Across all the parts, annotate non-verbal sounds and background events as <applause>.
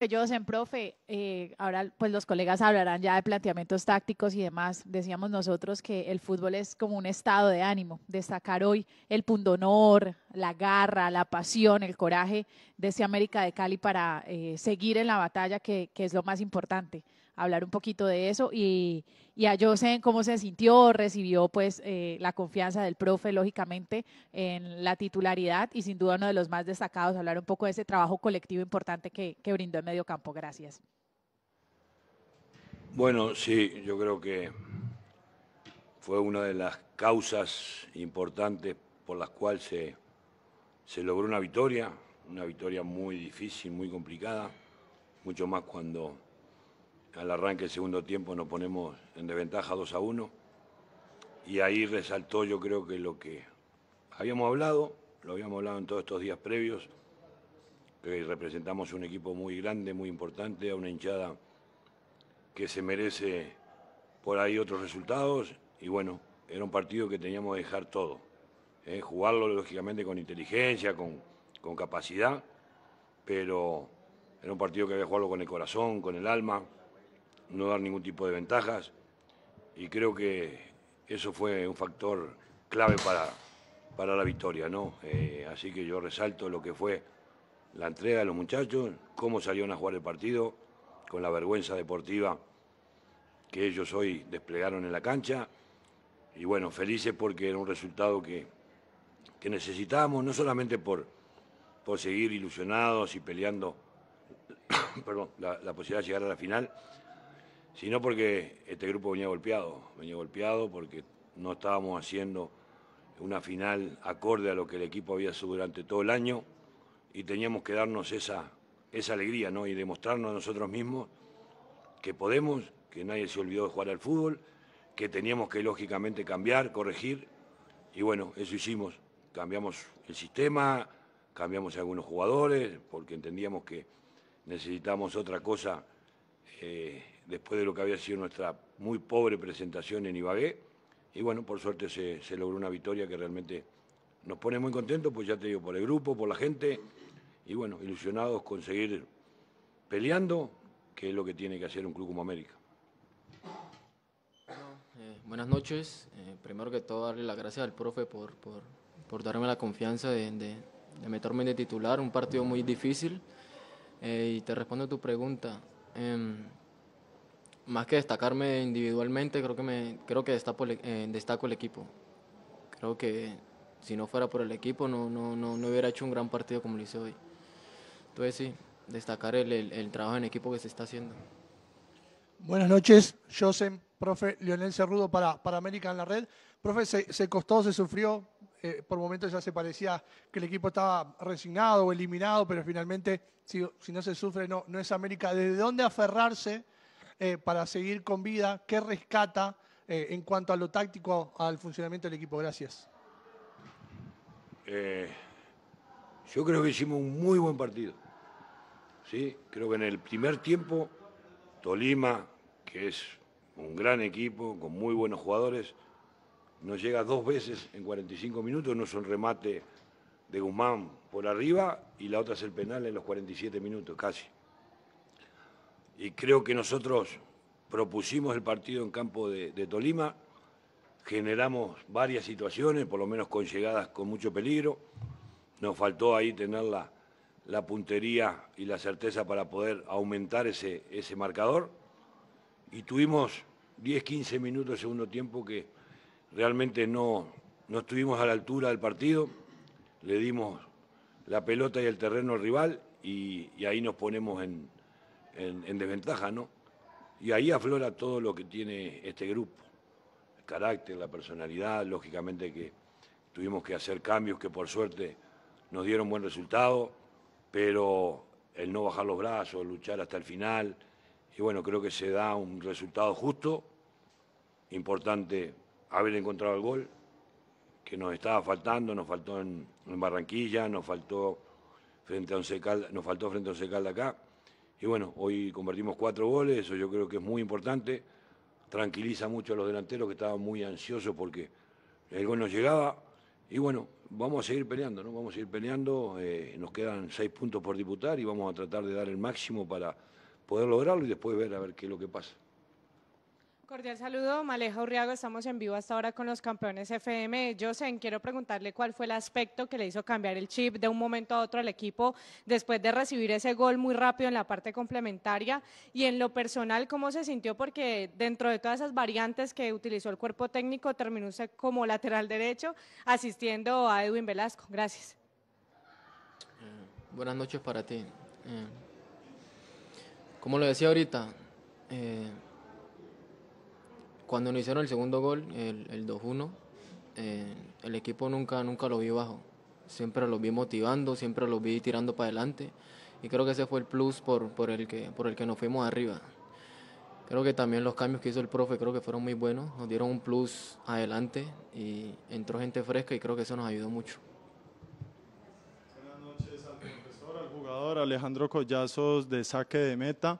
en profe, eh, ahora pues los colegas hablarán ya de planteamientos tácticos y demás. Decíamos nosotros que el fútbol es como un estado de ánimo. Destacar hoy el pundonor, la garra, la pasión, el coraje de ese América de Cali para eh, seguir en la batalla, que, que es lo más importante hablar un poquito de eso y, y a sé cómo se sintió, recibió pues eh, la confianza del profe, lógicamente, en la titularidad y sin duda uno de los más destacados, hablar un poco de ese trabajo colectivo importante que, brindó el medio campo. Gracias. Bueno, sí, yo creo que fue una de las causas importantes por las cuales se, se logró una victoria, una victoria muy difícil, muy complicada, mucho más cuando al arranque del segundo tiempo nos ponemos en desventaja 2 a 1 y ahí resaltó yo creo que lo que habíamos hablado, lo habíamos hablado en todos estos días previos, que representamos un equipo muy grande, muy importante, a una hinchada que se merece por ahí otros resultados y bueno, era un partido que teníamos que dejar todo, ¿eh? jugarlo lógicamente con inteligencia, con, con capacidad, pero era un partido que había que jugarlo con el corazón, con el alma no dar ningún tipo de ventajas y creo que eso fue un factor clave para, para la victoria, ¿no? Eh, así que yo resalto lo que fue la entrega de los muchachos, cómo salieron a jugar el partido, con la vergüenza deportiva que ellos hoy desplegaron en la cancha. Y bueno, felices porque era un resultado que, que necesitábamos, no solamente por, por seguir ilusionados y peleando <coughs> perdón, la posibilidad de llegar a la final, sino porque este grupo venía golpeado, venía golpeado porque no estábamos haciendo una final acorde a lo que el equipo había hecho durante todo el año y teníamos que darnos esa, esa alegría ¿no? y demostrarnos a nosotros mismos que podemos, que nadie se olvidó de jugar al fútbol, que teníamos que lógicamente cambiar, corregir y bueno, eso hicimos, cambiamos el sistema, cambiamos algunos jugadores porque entendíamos que necesitamos otra cosa eh, después de lo que había sido nuestra muy pobre presentación en Ibagué. Y bueno, por suerte se, logró una victoria que realmente nos pone muy contentos, pues ya te digo, por el grupo, por la gente, y bueno, ilusionados con seguir peleando, que es lo que tiene que hacer un club como América. Eh, buenas noches. Eh, primero que todo, darle las gracias al profe por, darme la confianza de, de, meterme de titular, un partido muy difícil. Eh, y te respondo a tu pregunta. Em, más que destacarme individualmente, creo que, me, creo que e, eh, destaco, el equipo. Creo que si no fuera por el equipo no, no, no, hubiera hecho un gran partido como lo hice hoy. Entonces sí, destacar el, el, trabajo en equipo que se está haciendo. Buenas noches, Josem, profe Lionel Cerrudo para, para América en la red. Profe, se, costó, se sufrió, eh, por momentos ya se parecía que el equipo estaba resignado o eliminado, pero finalmente si, si no se sufre no, no es América. ¿Desde dónde aferrarse? Eh, para seguir con vida? ¿Qué rescata eh, en cuanto a lo táctico al funcionamiento del equipo? Gracias. Eh, yo creo que hicimos un muy buen partido. ¿sí? Creo que en el primer tiempo, Tolima, que es un gran equipo, con muy buenos jugadores, nos llega dos veces en 45 minutos, uno es un remate de Guzmán por arriba y la otra es el penal en los 47 minutos, casi y creo que nosotros propusimos el partido en campo de, Tolima, generamos varias situaciones, por lo menos con llegadas con mucho peligro, nos faltó ahí tener la, puntería y la certeza para poder aumentar ese, ese marcador y tuvimos 10, 15 minutos de segundo tiempo que realmente no, no estuvimos a la altura del partido, le dimos la pelota y el terreno al rival y ahí nos ponemos en, en, desventaja, ¿no? Y ahí aflora todo lo que tiene este grupo, el carácter, la personalidad, lógicamente que tuvimos que hacer cambios que por suerte nos dieron buen resultado, pero el no bajar los brazos, luchar hasta el final, y bueno, creo que se da un resultado justo, importante haber encontrado el gol, que nos estaba faltando, nos faltó en, Barranquilla, nos faltó frente a Once Calda, nos faltó frente a Once acá y bueno, hoy convertimos cuatro goles, eso yo creo que es muy importante. Tranquiliza mucho a los delanteros que estaban muy ansiosos porque el gol nos llegaba. Y bueno, vamos a seguir peleando, ¿no? Vamos a seguir peleando. Eh, nos quedan seis puntos por diputar y vamos a tratar de dar el máximo para poder lograrlo y después ver a ver qué es lo que pasa. Cordial saludo, Maleja Urriago. Estamos en vivo hasta ahora con los campeones FM. Josen, quiero preguntarle cuál fue el aspecto que le hizo cambiar el chip de un momento a otro al equipo después de recibir ese gol muy rápido en la parte complementaria. Y en lo personal, ¿cómo se sintió? Porque dentro de todas esas variantes que utilizó el cuerpo técnico, terminó usted como lateral derecho, asistiendo a Edwin Velasco. Gracias. Eh, buenas noches para ti. Eh, como lo decía ahorita, eh, cuando nos hicieron el segundo gol, el, 2-1, eh, el equipo nunca, nunca lo vi bajo. Siempre lo vi motivando, siempre lo vi tirando para adelante. Y creo que ese fue el plus por, por, el, que, por el que nos fuimos arriba. Creo que también los cambios que hizo el profe creo que fueron muy buenos. Nos dieron un plus adelante y entró gente fresca y creo que eso nos ayudó mucho. Buenas noches al profesor, al jugador Alejandro Collazos de saque de meta.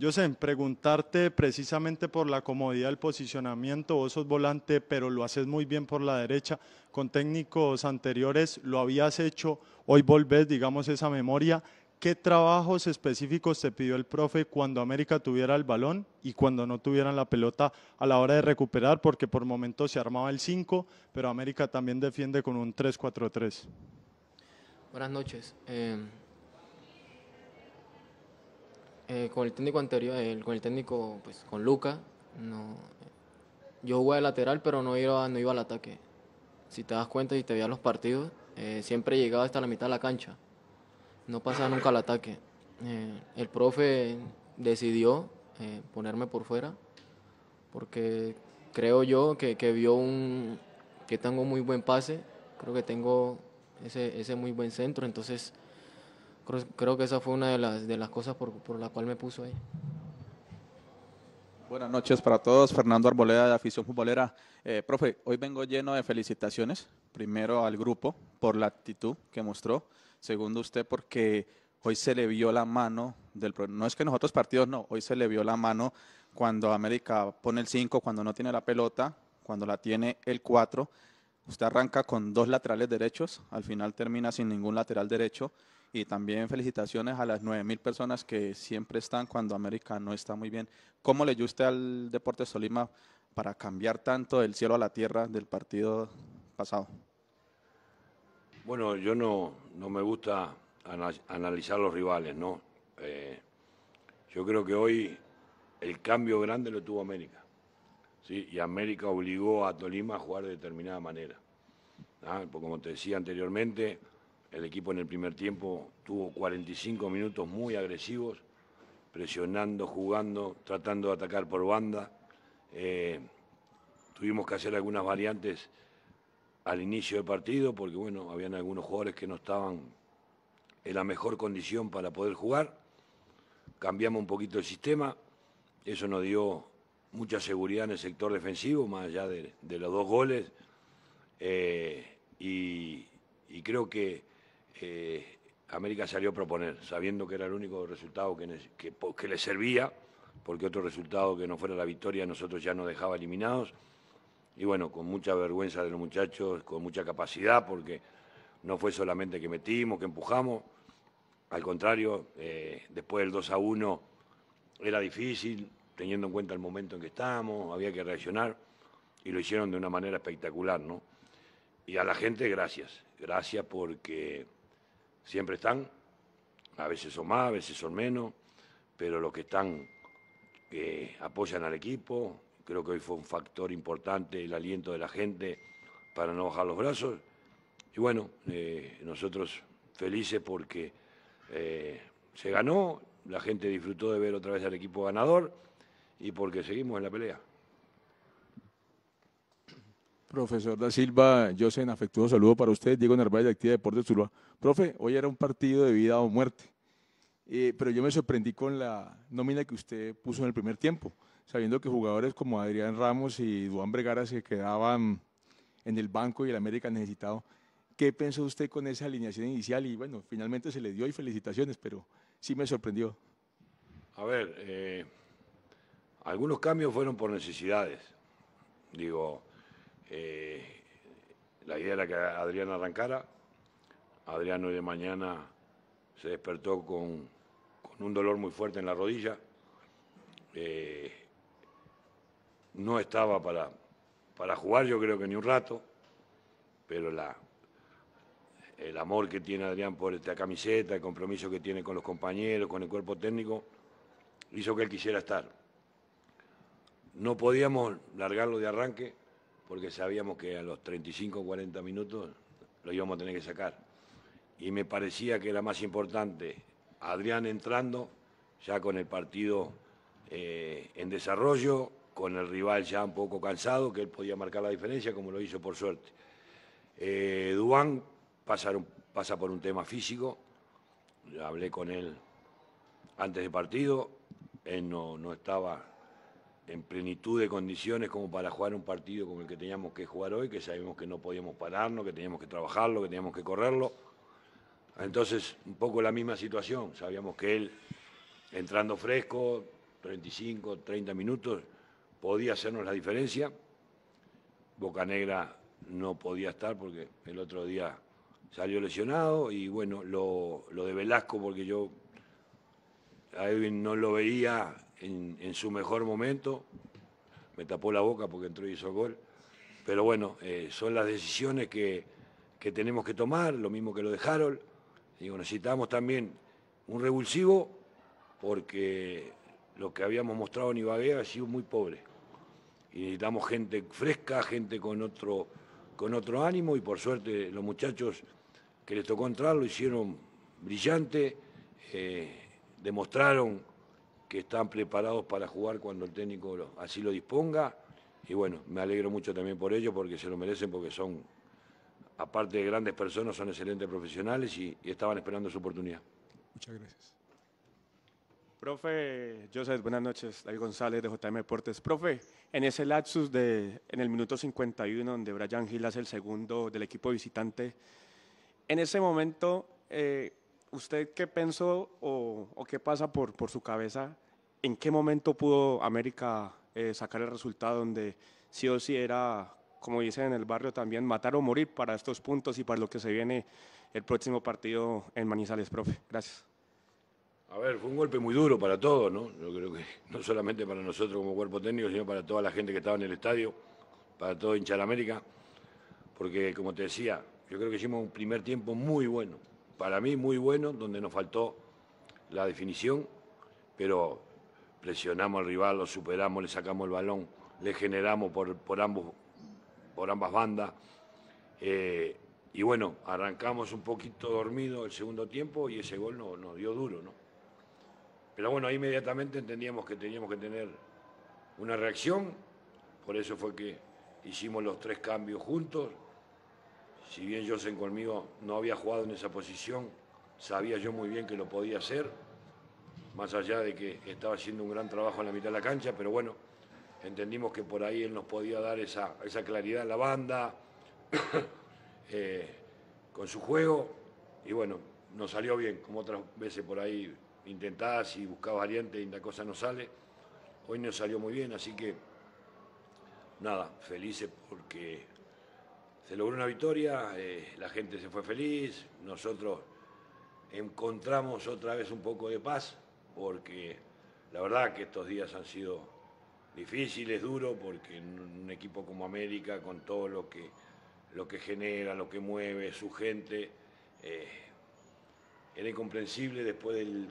Yo sé preguntarte precisamente por la comodidad del posicionamiento, vos sos volante, pero lo haces muy bien por la derecha. Con técnicos anteriores lo habías hecho, hoy volvés, digamos, esa memoria. ¿Qué trabajos específicos te pidió el profe cuando América tuviera el balón y cuando no tuvieran la pelota a la hora de recuperar? Porque por momentos se armaba el 5, pero América también defiende con un 3-4-3. Buenas noches. Eh, eh, con el técnico anterior, con el técnico, pues con Luca, yo jugué de lateral, pero no iba, no iba al ataque. Si te das cuenta y te veías los partidos, eh, siempre llegaba hasta la mitad de la cancha. No pasaba nunca al ataque. Eh, el profe decidió ponerme por fuera porque creo yo que, que, vio un que tengo muy buen pase, creo que tengo ese, ese muy buen centro, entonces Creo, que esa fue una de las, de las cosas por, la cual me puso ahí. Buenas noches para todos. Fernando Arboleda de Afición Futbolera. Eh, profe, hoy vengo lleno de felicitaciones. Primero al grupo por la actitud que mostró. Segundo usted porque hoy se le vio la mano del... No es que en nosotros partidos, no. Hoy se le vio la mano cuando América pone el 5, cuando no tiene la pelota, cuando la tiene el 4. Usted arranca con dos laterales derechos. Al final termina sin ningún lateral derecho y también felicitaciones a las 9.000 personas que siempre están cuando América no está muy bien. ¿Cómo le usted al Deportes Tolima para cambiar tanto del cielo a la tierra del partido pasado? Bueno, yo no, no me gusta analizar los rivales, ¿no? Eh, yo creo que hoy el cambio grande lo tuvo América. ¿sí? Y América obligó a Tolima a jugar de determinada manera. ¿ah? Como te decía anteriormente, el equipo en el primer tiempo tuvo 45 minutos muy agresivos, presionando, jugando, tratando de atacar por banda. Eh, tuvimos que hacer algunas variantes al inicio del partido porque, bueno, habían algunos jugadores que no estaban en la mejor condición para poder jugar. Cambiamos un poquito el sistema, eso nos dio mucha seguridad en el sector defensivo, más allá de, los dos goles. Eh, y creo que eh, América salió a proponer, sabiendo que era el único resultado que, que, le servía, porque otro resultado que no fuera la victoria nosotros ya nos dejaba eliminados. Y bueno, con mucha vergüenza de los muchachos, con mucha capacidad, porque no fue solamente que metimos, que empujamos, al contrario, eh, después del 2 a 1 era difícil, teniendo en cuenta el momento en que estábamos, había que reaccionar y lo hicieron de una manera espectacular, ¿no? Y a la gente, gracias, gracias porque siempre están, a veces son más, a veces son menos, pero los que están que apoyan al equipo, creo que hoy fue un factor importante el aliento de la gente para no bajar los brazos. Y bueno, eh, nosotros felices porque eh, se ganó, la gente disfrutó de ver otra vez al equipo ganador y porque seguimos en la pelea. Profesor Da Silva, yo sé, en afectuoso saludo para usted, Diego Narváez de Actividad Deportes Tuluá. Profe, hoy era un partido de vida o muerte, eh, pero yo me sorprendí con la nómina que usted puso en el primer tiempo, sabiendo que jugadores como Adrián Ramos y Duan Bregara se quedaban en el banco y el América necesitado. ¿Qué pensó usted con esa alineación inicial? Y bueno, finalmente se le dio y felicitaciones, pero sí me sorprendió. A ver, eh, algunos cambios fueron por necesidades. Digo, eh, la idea era que Adrián arrancara. Adrián hoy de mañana se despertó con, un dolor muy fuerte en la rodilla. Eh, no estaba para, para jugar, yo creo que ni un rato, pero el amor que tiene Adrián por esta camiseta, el compromiso que tiene con los compañeros, con el cuerpo técnico, hizo que él quisiera estar. No podíamos largarlo de arranque porque sabíamos que a los 35 o 40 minutos lo íbamos a tener que sacar. Y me parecía que era más importante Adrián entrando, ya con el partido eh, en desarrollo, con el rival ya un poco cansado, que él podía marcar la diferencia, como lo hizo por suerte. Eh, Duán pasa, por un tema físico, hablé con él antes del partido, él no, no estaba en plenitud de condiciones como para jugar un partido como el que teníamos que jugar hoy, que sabíamos que no podíamos pararnos, que teníamos que trabajarlo, que teníamos que correrlo. Entonces, un poco la misma situación. Sabíamos que él, entrando fresco, 35, 30 minutos, podía hacernos la diferencia. Boca Negra no podía estar porque el otro día salió lesionado y bueno, lo, lo de Velasco porque yo a Edwin no lo veía en, su mejor momento. Me tapó la boca porque entró y hizo gol. Pero bueno, eh, son las decisiones que, tenemos que tomar, lo mismo que lo de Harold. Digo, necesitamos también un revulsivo porque lo que habíamos mostrado en Ibagué ha sido muy pobre. Y necesitamos gente fresca, gente con otro, con otro ánimo y por suerte los muchachos que les tocó entrar lo hicieron brillante, eh, demostraron que están preparados para jugar cuando el técnico así lo disponga. Y bueno, me alegro mucho también por ello, porque se lo merecen, porque son, aparte de grandes personas, son excelentes profesionales y, estaban esperando su oportunidad. Muchas gracias. Profe Joseph, buenas noches. David González de JM Deportes. Profe, en ese lapsus de, en el minuto 51, donde Brian Gil hace el segundo del equipo visitante, en ese momento, eh, ¿usted qué pensó o, qué pasa por, su cabeza? ¿En qué momento pudo América eh, sacar el resultado donde sí o sí era, como dicen en el barrio también, matar o morir para estos puntos y para lo que se viene el próximo partido en Manizales, profe? Gracias. A ver, fue un golpe muy duro para todos, ¿no? Yo creo que <laughs> no solamente para nosotros como cuerpo técnico, sino para toda la gente que estaba en el estadio, para todo hincha de América, porque como te decía, yo creo que hicimos un primer tiempo muy bueno, para mí muy bueno, donde nos faltó la definición, pero presionamos al rival, lo superamos, le sacamos el balón, le generamos por, por, ambos, por ambas bandas. Eh, y bueno, arrancamos un poquito dormido el segundo tiempo y ese gol nos dio duro, ¿no? Pero bueno, ahí inmediatamente entendíamos que teníamos que tener una reacción, por eso fue que hicimos los tres cambios juntos, si bien Josen conmigo no había jugado en esa posición, sabía yo muy bien que lo podía hacer, más allá de que estaba haciendo un gran trabajo en la mitad de la cancha, pero bueno, entendimos que por ahí él nos podía dar esa, esa claridad en la banda, <coughs> eh, con su juego, y bueno, nos salió bien, como otras veces por ahí intentás y buscás variantes y la cosa no sale. Hoy nos salió muy bien, así que nada, felices porque se logró una victoria, eh, la gente se fue feliz, nosotros encontramos otra vez un poco de paz, porque la verdad que estos días han sido difíciles, duros, porque un equipo como América, con todo lo que, lo que genera, lo que mueve, su gente, eh, era incomprensible después del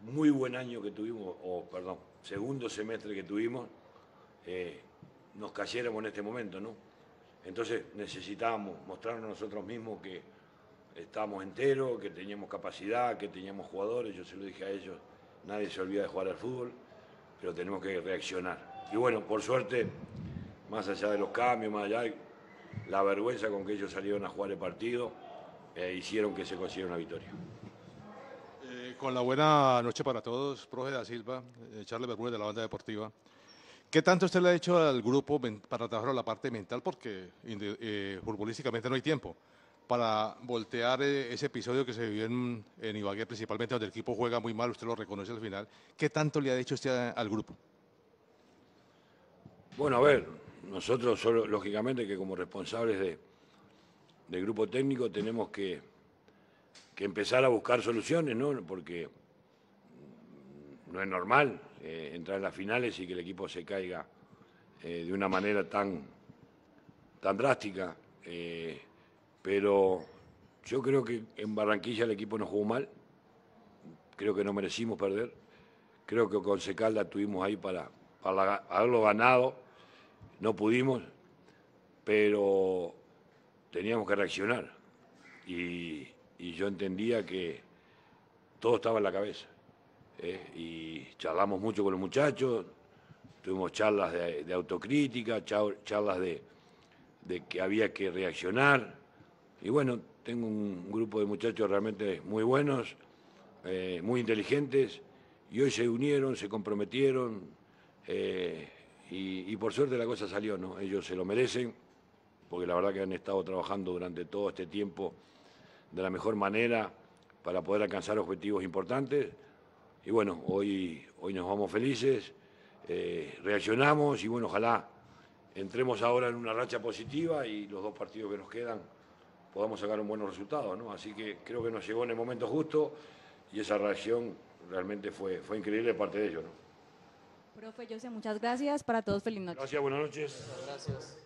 muy buen año que tuvimos, o perdón, segundo semestre que tuvimos, eh, nos cayéramos en este momento, ¿no? Entonces necesitábamos mostrarnos nosotros mismos que estábamos enteros, que teníamos capacidad, que teníamos jugadores. Yo se lo dije a ellos, nadie se olvida de jugar al fútbol, pero tenemos que reaccionar. Y bueno, por suerte, más allá de los cambios, más allá de la vergüenza con que ellos salieron a jugar el partido, eh, hicieron que se consiguiera una victoria. Eh, con la buena noche para todos, profe la Silva, eh, Charles Bermúdez de la banda deportiva. ¿Qué tanto usted le ha hecho al grupo para trabajar la parte mental? Porque eh, futbolísticamente no hay tiempo para voltear eh, ese episodio que se vivió en, Ibagué, principalmente donde el equipo juega muy mal, usted lo reconoce al final. ¿Qué tanto le ha hecho usted al grupo? Bueno, a ver, nosotros solo, lógicamente que como responsables del grupo técnico tenemos que, que empezar a buscar soluciones, ¿no? Porque no es normal, eh, entrar en las finales y que el equipo se caiga eh, de una manera tan, tan drástica. Eh, pero yo creo que en Barranquilla el equipo no jugó mal, creo que no merecimos perder, creo que con Secalda tuvimos ahí para, haberlo ganado, no pudimos, pero teníamos que reaccionar y yo entendía que todo estaba en la cabeza. Eh, y charlamos mucho con los muchachos, tuvimos charlas de, autocrítica, charlas de, que había que reaccionar. Y bueno, tengo un grupo de muchachos realmente muy buenos, eh, muy inteligentes, y hoy se unieron, se comprometieron, eh, y, y, por suerte la cosa salió, ¿no? Ellos se lo merecen, porque la verdad que han estado trabajando durante todo este tiempo de la mejor manera para poder alcanzar objetivos importantes y bueno, hoy, hoy nos vamos felices, eh, reaccionamos y bueno, ojalá entremos ahora en una racha positiva y los dos partidos que nos quedan podamos sacar un buen resultado, ¿no? Así que creo que nos llegó en el momento justo y esa reacción realmente fue, fue increíble de parte de ello, ¿no? Profe sé. muchas gracias. Para todos, feliz noche. Gracias, buenas noches. gracias.